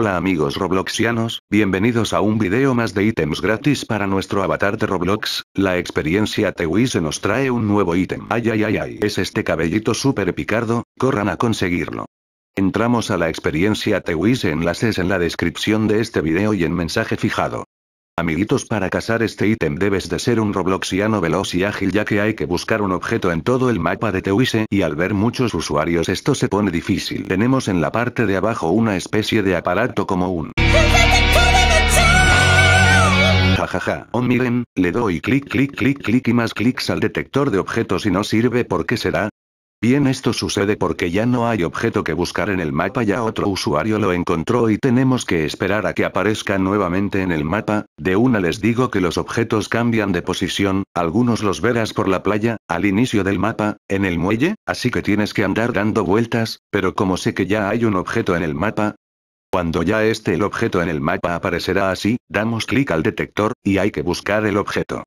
Hola amigos robloxianos, bienvenidos a un video más de ítems gratis para nuestro avatar de Roblox, la experiencia Tewi nos trae un nuevo ítem. Ay ay ay ay, es este cabellito súper picardo, corran a conseguirlo. Entramos a la experiencia Tewise enlaces en la descripción de este video y en mensaje fijado. Amiguitos para cazar este ítem debes de ser un robloxiano veloz y ágil ya que hay que buscar un objeto en todo el mapa de Tewise. Eh, y al ver muchos usuarios esto se pone difícil. Tenemos en la parte de abajo una especie de aparato como un... jajaja, oh miren, le doy clic clic clic clic y más clics al detector de objetos y no sirve porque será? Bien esto sucede porque ya no hay objeto que buscar en el mapa ya otro usuario lo encontró y tenemos que esperar a que aparezca nuevamente en el mapa, de una les digo que los objetos cambian de posición, algunos los verás por la playa, al inicio del mapa, en el muelle, así que tienes que andar dando vueltas, pero como sé que ya hay un objeto en el mapa, cuando ya esté el objeto en el mapa aparecerá así, damos clic al detector, y hay que buscar el objeto.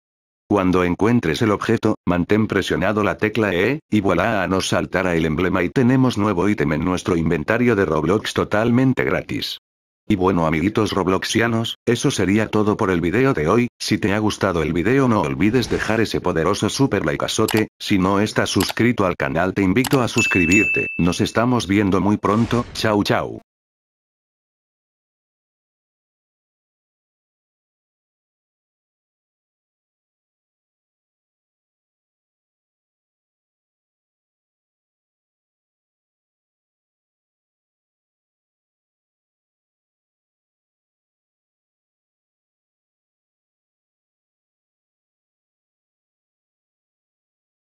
Cuando encuentres el objeto, mantén presionado la tecla E, y voilà, nos saltará el emblema y tenemos nuevo ítem en nuestro inventario de Roblox totalmente gratis. Y bueno amiguitos robloxianos, eso sería todo por el video de hoy, si te ha gustado el video no olvides dejar ese poderoso super like azote, si no estás suscrito al canal te invito a suscribirte, nos estamos viendo muy pronto, chau chau.